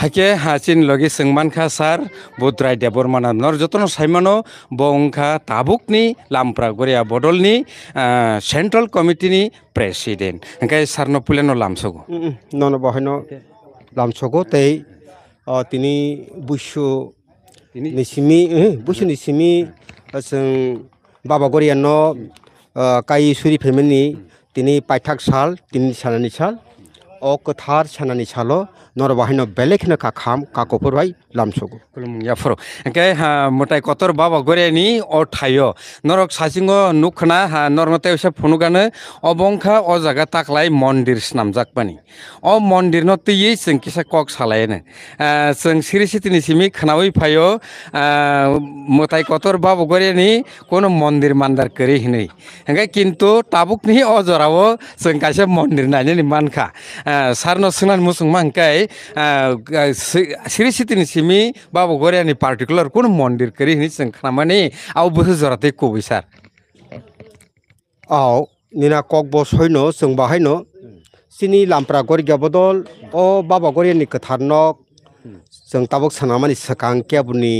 হাইকে হাসিন লগে সোংমানখা সার বুদ্রাই দেবর মানাবনর যতন সাইমানো বংখা তাবুকনি লামপ্রাগরিয়া বডলনি সেন্ট্রাল কমিটি নি প্রেসিডেন্ট হাইকে সার পুলেনো লামসগো নন বহনো লামসগো তেই তিনি বুসু নিসিমি বুসু নিসিমি जों बाबागरिया न' সুরি सुरि তিনি दिनै সাল साल दिनै सालानि ok thar chanani chalo nor bahino belekna ka kham ka kopurwai lamsogo kulum ya foro ke ha motai kotor baba gore ni o thayo norok sasingo nukhna ha nornote se phunugane obongkha o jaga taklai mondir snamjak pani o mondir no tiye sing kisa kok salaine sing siri sitini simi khnawi phayo motai kotor baba gore ni kono mondir mandar kari hinai কিন্তু তাবুক নিহি অজরাও जों কাছে মন্দির নাইনি মানখা सार्न सिनान मुसुङमाङकै श्री सितिनि सिमी बाबु गरियानि particular कुन मन्दिर करि हिनि जों खामानि आव बोहो जराते कोबै सार आव निना कक बस होइन जों बाहायनो सिनि लाम्प्रा गरिया बदल अ बाबा गरियानि खोथारनक जों ताबक सानामानि सकां केबुनि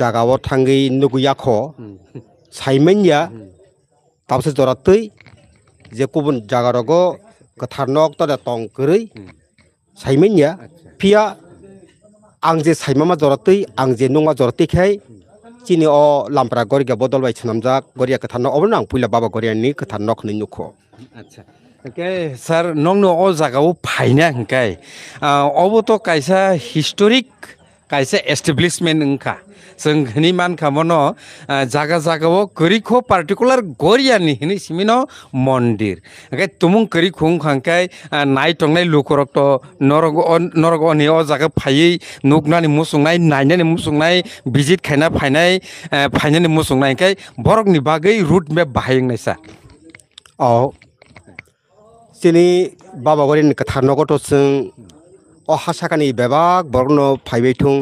जागाव थाङै नुगुयाख साइमेनिया ताबसे जरातै जे गुबुन जागारग কথা নকটা টং করে সাইমে পিয়া আং যে সাইমামা জরতেই আং যে নোমা জরতেই খাই চিন অ লাম্পারা গরিয়া বদল বাই সামজাক গরিয়া কথা নক অবনা আং পুইলা বাবা গরিয়ানি কথা নক নই নুখো আচ্ছা স্যার নং অ জাগাও ফাইনা হংকাই অবতো কাইসা হিস্টোরিক কাইসা এস্টাব্লিশমেন্ট হংকা जों हनि मान खामनो जागा जागाव करिखो पार्टिकुलर गोरियानि हनि सिमिन मन्दिर गे तुमुं करिखुं खांकाय नाय टंगनाय लुकरक्त नरग नरग अनि ओ जागा फायै नुगनानि मुसुंनाय नायनानि मुसुंनाय बिजित खायना फायनाय फायनानि मुसुंनायखाय बरकनि बागै रुट मेप बाहायनायसा अ जिनि बाबागुरिनि खथा नगतसिं অহা চাকানি বেবাগ বৰ্ণ ফাইবাই থওঁ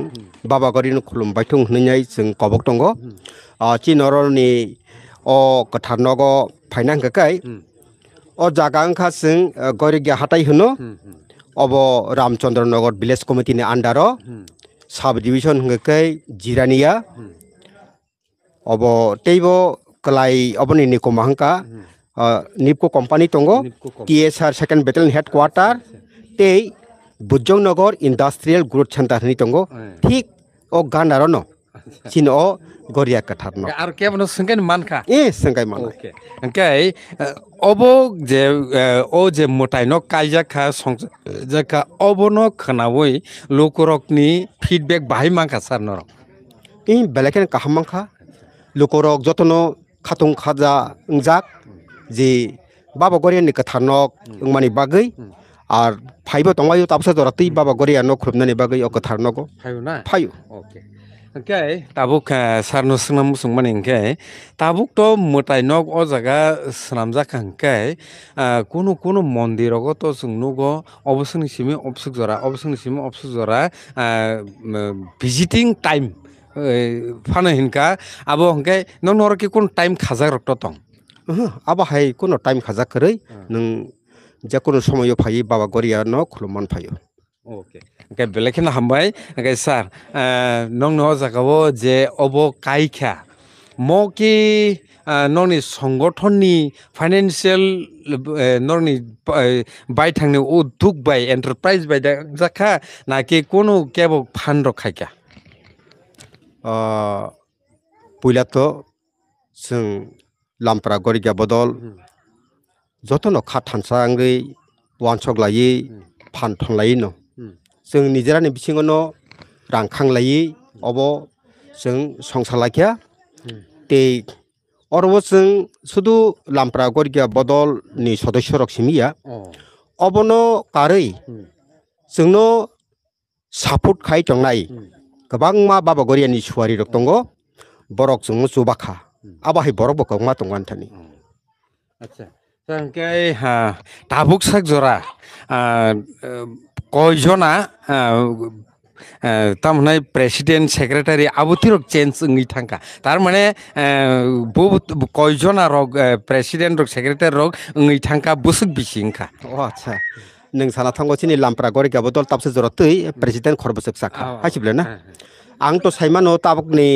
বাবা গৰি খুলুমবাই থওঁ কবক দংগ চি নৰনি অ কথা নগ ফাইনা অ জাগা অংখা যোন গৰিগীয়া হাতাই হেনো অব Ramchandra Nagar village committee under sub division হেকাই জিৰানীয়া অব তেইব কলাই অবনি নিকমা হংকা নিপকো কোম্পানী দংগ T S R second battalion head quarter তেই bujongnagar industrial growth center ni tongo thik o gandaro no chin o goria kathar no ar ke bano sangai mankha e sangai mankha okay okay obo je o je motai no kaija kha song je ka obo no khana boi lokorok ni feedback bhai mankha sar no e belaken kah mankha lokorok jotono khatung khaja jak je baba goria ni kathar no ungmani bagai আর ফাইব তোমায়ও তারপর রাতেই বাবা গড়ি আর নখ খুবনা নিবাগ অক থার নগ ফাইব না ফাইব ওকে ওকে তাবু সার নাম সঙ্গমান ইংকাই তাবুক তো মোটাই নক ও জায়গা সাম জাকাঙ্কাই কোনো কোনো মন্দির তো সঙ্গনু গ অবসরনি সিমে অবসুক জরা অবসরনি সিমে অবসুক জরা ভিজিটিং টাইম ফানে হিনকা আবো হংকাই নরকি কোন টাইম খাজা রক্ত তং আবা হাই কোনো টাইম খাজা ন যিকোনো সময় ফাই বাবা গৰি ন খুলমান ফাই অ'কে বেলেগখিনি হামবাই ছাৰ নং নহয় জাগাব যে অব কাইখা ম কি নৰনি সংগঠননি ফাইনেন্সিয়েল নৰনি বাই থাকনি উদ্যোগ বাই এণ্টাৰপ্ৰাইজ বাই যাখা নাকি কোনো কেব ফান ৰখাইকা পইলাটো যোন লামপাৰা গৰিকা বদল যতন খাট হানসাঙ্গী ওয়ানসক লাই ফান লাই ন যেন নিজের বিশিংন রানখান অব সংসার লাখিয়া তে অরব শুধু লাম্পা গরগিয়া বদল নি সদস্য রকসিমিয়া অবন কারই যন সাপোর্ট খাই চাই গবং মা বাবাগরিয়া সুয়ারি রক দো বরক জুবাখা আবাহাই বরক বক মা দানি আচ্ছা ओमफ्राय टाबुक साक जरा कयजना তারমানে প্রেসিডেন্ট সেক্রেটারি আবুতিরক চেঞ্জ ইঙ্গি থাকা তার মানে বহুত কয়জনা রক প্রেসিডেন্ট রক সেক্রেটারি রক ইঙ্গি থাকা বুসুক বিসিংখা ও আচ্ছা নং সানা থাঙ্গচিনি লাম্পরা গরে গাবো দল তাপসে জরতই প্রেসিডেন্ট খরবসক সাকা হাসিবলে না আং তো সাইমানো তাবকনি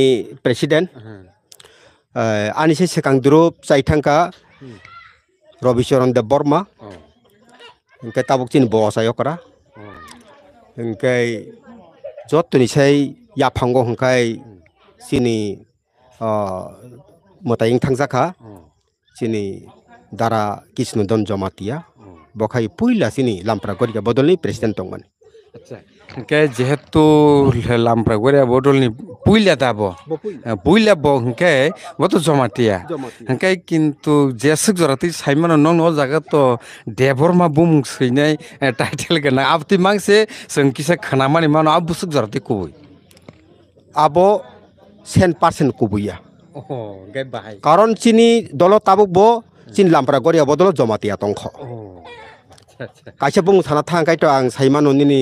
প্রেসিডেন্ট আনিসে সেকাং দুরুপ চাইথাঙ্কা provision de Borma oh. engke tabuk tin bo sa yokra oh. engke jotni sei ya phango hongkai sini uh, motaing thangjakha sini oh. dara kisnu don jomatia bokai puila sini lampra gori bodolni president tongmani যিহেতু যেহেতু লামপ্ৰাগৰীয়া বৰদলনি পুইলা দাব পুইলা বংকে বতো জমাতিয়া হেনকে কিন্তু জেচক জৰাতি চাইমান ন ন জাগাত দেৱৰমা broom চৈনাই title গেনা আপতি মাংছে চংকিছে খানামানি মানো আৰু বুচুক জৰাতি কবই আব চেন পাৰ্চেণ্ট কবইয়া কাৰণ চিনি দলত আবুক ব চিনি লামপ্ৰাগৰীয়া বদলত জমাতিয়া টংখ কাইসা বুং সানা থাং কাইটো আং সাইমা ননিনি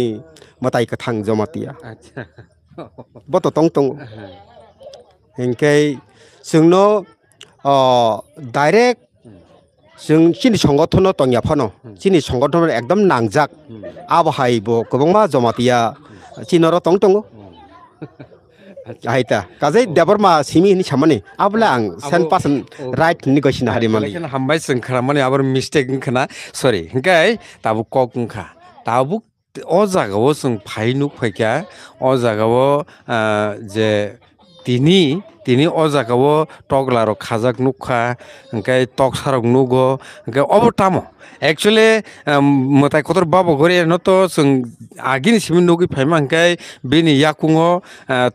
মতাই থাং জমাতিয়া বত টং টং হেংকাই जोंनो डाइरेक्ट जों सिनि संगठन टंया फनो सिनि संगठन एकदम नांजाक आबहायबो गोबां मा जमातिया चिनर टं टंगो আইতা কাজে দেবর মা সিমি হিনি সামানে আবলা আং সেন পাসন রাইট নিগোসিন হারি মানে এখন হামবাই সংখরা মানে আবার মিস্টেক খনা সরি হকাই তাবু কক খা তাবু অ জাগাও সং ফাইনু ফাইকা অ জাগাও যে তিনি তিনি अ जागाओ टग्लारो खाजाक नुखा टक सारक नुगो हंकाय अब टामो एक्चुअली मताय कतर बाबो घरे न तो जों आगिनि सिम नुगि फाइमा हंकाय बेनि याकुङो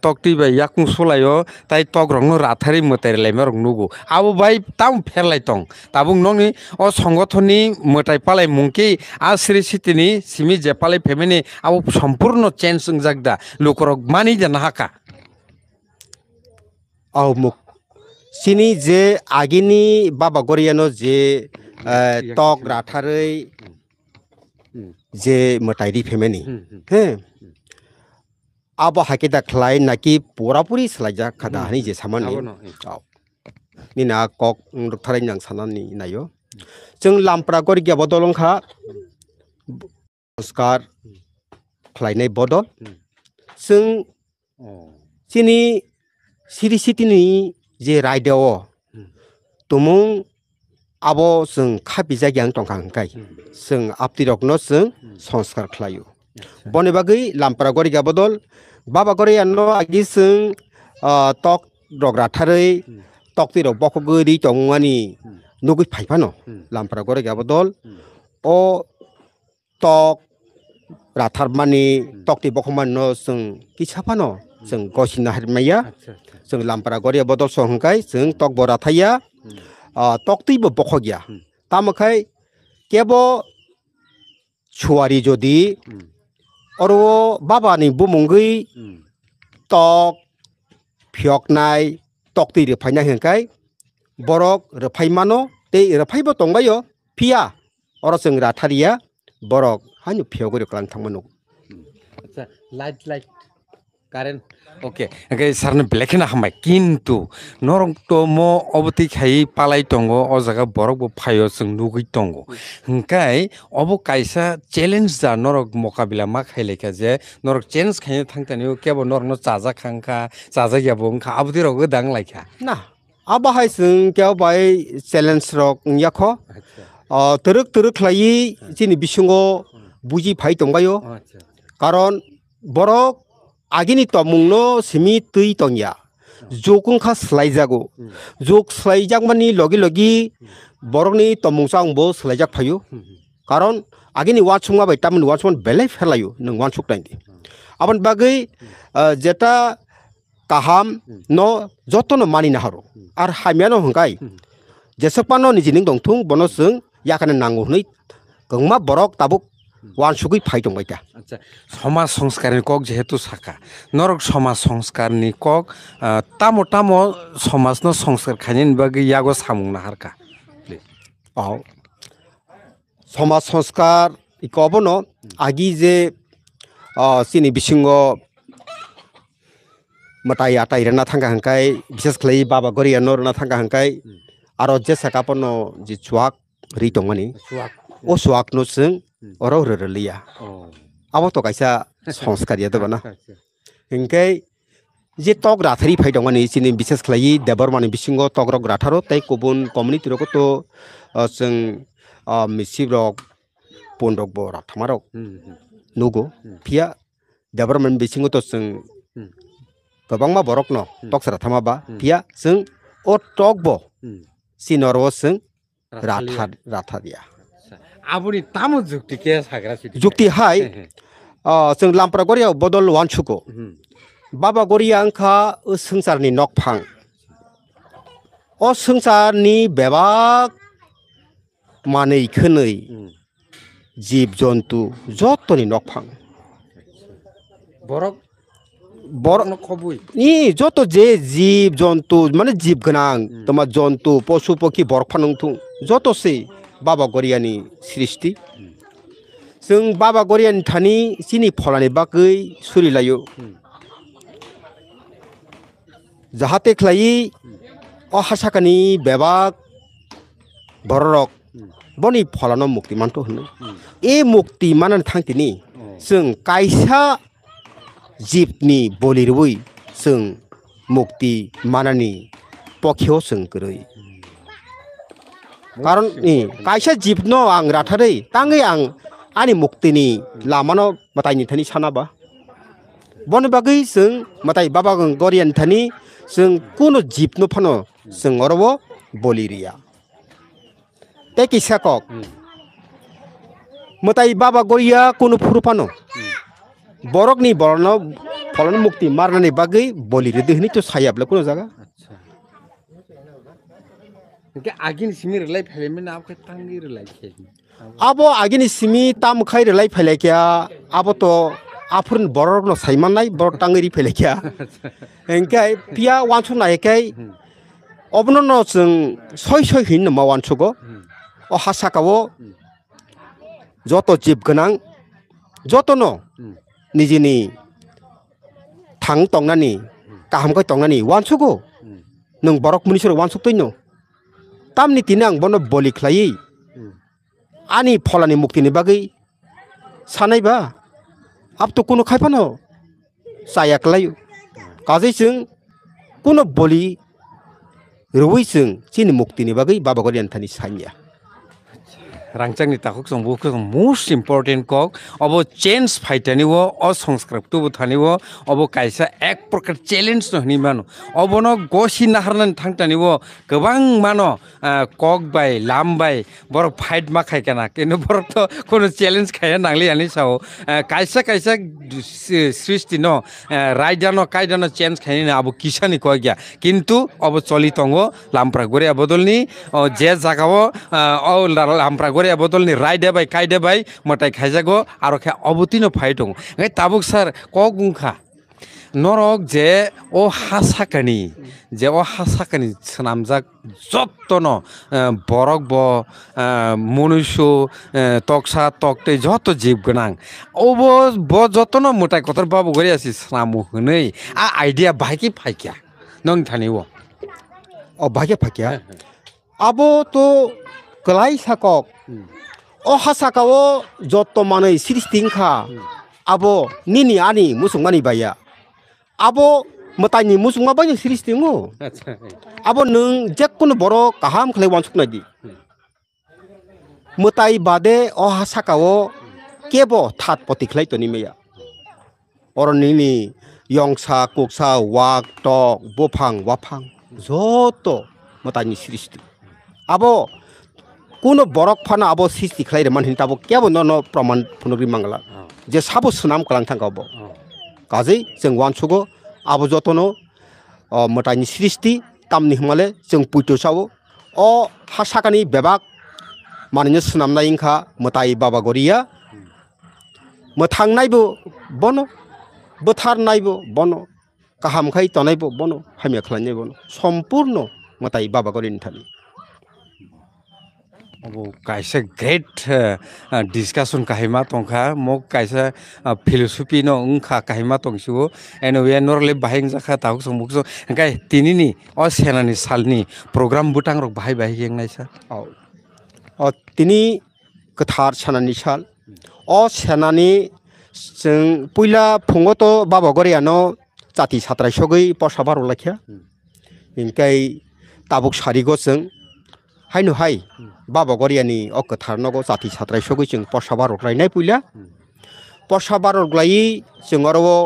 टक टिबा याकुं सलायो ताय टक राथारि मताय लाइमा रं नुगो आबो बाय ताम फेरलाय पालाय आ सितिनि सिमि जे फेमेनि आबो सम्पूर्ण चेन्ज जों जागदा लोकरक मानि जाना हाका অহমুক চিনি যে আগিনি বাবা গরিয়ানো যে টক রাঠারই যে মোটাইরি ফেমেনি হ্যাঁ আবো হাকে দাখলাই নাকি পুরাপুরি সালাইজা খাদা হানি যে সামানি নিনা কক রুকথারাই নাং সানানি নাইও जों लामफ्रा गरि गैयाबो दलंखा नमस्कार खालायनाय बदल जों जोंनि siri siti ni je raideo tumung abo sung kha bija gyang tong kang kai sung apti rok no sung sanskar khlayu bone bagi lampara gori ga bodol baba gori anno agi sung tok rok ra tharei tok ti ro bokho gori tongwani nugi phai phano lampara gori ga bodol o tok ra thar mani tok ti bokho man no sung ki chapano sung koshi sung meya na lampara hir जों गसिनो ह ा र ि म s य ा जों k ा म ् प ा र ा गरिया बदल स ह ं ख o य जों टक ब k ा थाया टकतैबो ब ख ग ि य o त ा म a ा य केब छुवारि जदि अरो ब ा n ा न ि ब ु म ुं i ै टक फियकनाय टकतै रोफायना ह ो न a ा य बरक रोफायमानो दै र ो फ ा य i ो o ं o ा य ो फिया अरो जों राथारिया बरक हानि फियगरि खालामनो थांमोन light light current okay sir ব্লেক নাখামাই কিন্তু নৰংটো মই অৱতি খাই পালাই তংগ অ জেগা বৰফ ফাইঅ চং নুগৈ তংগ হাই অব কাইছা চেলেঞ্জ যা নৰক মোকাবিলা মা খাই লেখা যে নৰক চেঞ্জ খাইনে থাকিও কেৱল নৰকনো চাজা খা চাজা গিয়াব ওংখা আবতি ৰগ দাং লাইখা না আবাহাই চং কেও বাই চেলেঞ্জ ৰক ইয়াখ তৰক তৰক লাই যি বিচুঙ বুজি ফাই তংগাই কাৰণ বৰক আগিনি তমুংন চিমি তুই টঙিয়া যোগ ওংখা চলাইজাগো যোগ চলাইজাক মানে লগে লগে বরকনি তমুংসা আংবো চলাইজাক ফাইও কারণ আগিনি ওয়ান সুমা বাই তামানে ওয়ান সুমান বেলাই ফেলাইও নান সুক টাইন আপন বাকি যেটা কাহাম ন যত্ন মানি না হরো আর হামিয়ানো হংকাই জেসপানো নিজে নিং দংথুং বনসং ইয়াখানে নাঙ্গু হই গমা বরক তাবুক वानसुकै फाइटं बायता আচ্ছা সমাজ সংস্কারনি কক যেহেতু সাকা নরক সমাজ সংস্কারনি কক তামো তামো সমাজ ন সংস্কার খানিন বাগে ইয়াগো সামুংনা হারকা আও সমাজ সংস্কার ইকবন আগি যে চিনি বিসিঙ্গ মতাই আটাই রানা থাকা হাঙ্কাই বিশেষ খাই বাবা গরিয়া নরনা থাকা হাঙ্কাই আর যে সাকাপন যে চুয়াক রি ও চুয়াক নসং oro rere lia abo to kaisa sanskari adaba na hinke je tok rathari phai dong ani sini bises khlai debor mani bisingo tok rok ratharo tai kubun community ro to sing misib rok pondok bo rathmaro nugo pia debor mani bisingo to sing kobang ma borok no tok sara thama ba pia sing o tok bo sinor o sing rathar rathadia যুক্তি হাই 죽디 계사그라시 বদল 하이 বাবা 람프라 আংখা 보돌 완추고 바바 거리야 앙카 성사니 녹팡 어 মানে এইখানেই জীব জন্তু যতনি নকফাং বরক ই যত যে জীব জন্তু মানে জীব গোনাং তোমার জন্তু পশু পক্ষী নতুন যত সেই बाबा गरियानि सृष्टि जों बाबा गरियानि थानि सिनि फलानि बागै सोलिलायो जाहाथे खालायि अहासाकानि बेबाग बररक बनि फलानो मुक्ति मान्थो होनो ए मुक्ति मानानै थांथिनि जों कायसा जिबनि बलिरुबै जों मुक्ति मानानि पक्षेव जों गोरोयो কারণ ই কাইসা জীবন আং রাথাरै তাङै आं आंनि मुक्तिनि लामानो मातायनि थानि सानाबा बन बागै जों माताय बाबा गरियानि थानि जों कुनु जीबनो फानो जों अरब बलिरिया ते বাবা গরিয়া কোনো ফুরুপানো বরকনি বরণ ফলন মুক্তি মারনানি বলি বলিরে দেহনি তো সাইয়াবলে কোনো জায়গা আচ্ছা আবো আগিনি চিমি তাম খাই রেলাই ফেলাইকিয়া আবতো আফুর বড় ন সাইমান নাই বড় টাঙ্গিরি ফেলাইকিয়া এনকাই পিয়া ওয়ানছু নাইকাই অবনন চং ছয় ছয় হিন নমা ওয়ানছুগো ও হাসা কাবো যত জীব গনাং যত ন নিজে নি থাং টংনানি কাহাম কই টংনানি ওয়ানছুগো নং বড়ক মুনিছর ওয়ানছুক তৈনো तामनि तिनो आं बनो बलि खालायै आंनि फलानि मुक्तिनि बागै सानायबा आबथ' कुनु खायफानो जायाखलायो गाजैजों कुनु बलि रुवैजों जोंनि मुक्तिनि बागै बाबागरि आन्थानि Sania rangchakni takuk songbu khe most important kok abo change phaitani o asongskrak tu thani o abo kaisa ek prakar challenge no hini mano abo no gosi naharnan thangtani o kabang mano kok bai lam bai bor fight ma khai kana keno bor to kono challenge khaya nangli ani sao kaisa kaisa সৃষ্টি ন রাইডান কাইডান change খাই না আবো কিসানি কয় গিয়া কিন্তু of চলিতঙ্গ লাম্প্রাগরে বদলনি যে জাগাও লাম্প্রাগ গড়িয়া বদলনি রাইডে বাই কাইডে বাই মতাই খাইজাগো আর খে অবতীর্ণ ফাইটং এই তাবুক স্যার ক গুংখা নরক যে ও হাসাকানি যে ও হাসাকানি সামজাক যত্ন বরক ব মনুষ্য তকসা তকটে যত জীব গোনাং অব ব যত্ন মোটাই কতর বাবু গড়ি আছি সামু হনই আ আইডিয়া ভাইকি ফাইকিয়া নং থানিও ও ভাইকে ফাইকিয়া আবো তো kelai sakok hmm. oh hasakao joto manai siri stingka abo nini ani musung mani baya abo matani musung banya siri tingo abo nung jekkun boro kaham khle wansuk nadi mutai bade oh hasakao kebo poti potiklai to nimeya orang nini yongsa koksa wak tok bopang wapang joto siri siris abo কোনো বরক ফানা আবো সৃষ্টি খালাইরে মানহিন তাবো কেবো নন প্রমাণ ফুনগ্রি মাংলা হ্যাঁ। যে সাবো সুনাম কালাং থাকাবো হ্যাঁ। কাজেই जों ওয়ানসুগো আবো যতনো মোটাইনি সৃষ্টি তামনি হমালে जों পুইটোসাও অ হাসাকানি বেবাক মানিনো সুনামনা ইংখা মোটাই বাবাগরিয়া মোথাংনাইবো বন বোথারনাইবো বন কাহামখাই তনাইবো বন হামিয়া খালাইনাই বন সম্পূর্ণ মোটাই বাবাগরিনি থানি अब काइसे ग्रेट डिस्कसन काहिमा तंखा मो काइसे फिलोसफी नो उंखा काहिमा तंसिबो एन वे नरले बाहिं जाखा ताहुक समुक सो गाय तिनि नि अ सेनानि सालनि प्रोग्राम बुटां रक बाहाय बाहाय गेंनायसा औ अ तिनि कथार सेनानि साल अ सेनानि जों पहिला फुङावथ' बाबागरियानो जाति सात्राय सगै पसाबार लाखिया इनखाय ताबुक सारिगजों হাইনো হাই বাবা গরিয়ানি অকথার নগ জাতি ছাত্রাই সগৈ जों পশা বারগ্লাইনাই পুইলা পশা বারগ্লায়ি जों আরও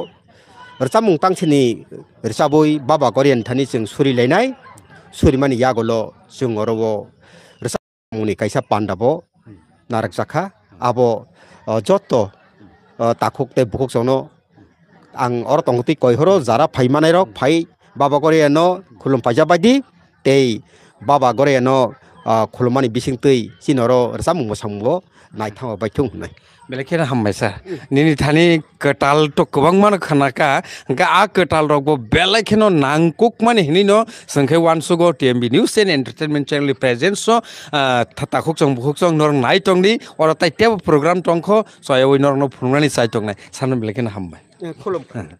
রচামুং তাংসিনি রচাবই বাবা গরিয়ানি থানি जों সুরিলাইনাই সুরিমানি ইয়াগলো जों আরও রচামুনি কাইসা পান্ডাবো নারক জাখা আবো যত তাকুক তে বুক জনো আং অর তংতি কইহরো যারা ফাইমানাই রক ফাই বাবা গরিয়ানো খুলম পাইজাবাইদি তেই বাবা গরিয়ানো खुलमानि बिसिं तै सिनरो रसा मुंबो सामबो नायथां बाय थुं नै बेलेखेर हामबाय सार निनि थानि कटाल तो कबांग मान खनाका गा आ कटाल रग बेलेखेनो नांगुक मान हिनि न संखे वान सुगो TMB news and entertainment channel रि प्रेजेन्स सो थाता खुक चंग बुखुक चंग नर नाय टंगनि ओर ताइ टेब प्रोग्राम टंखो सय ओइ नर न फुनानि साइ टंग नै सान बेलेखेन हामबाय खुलम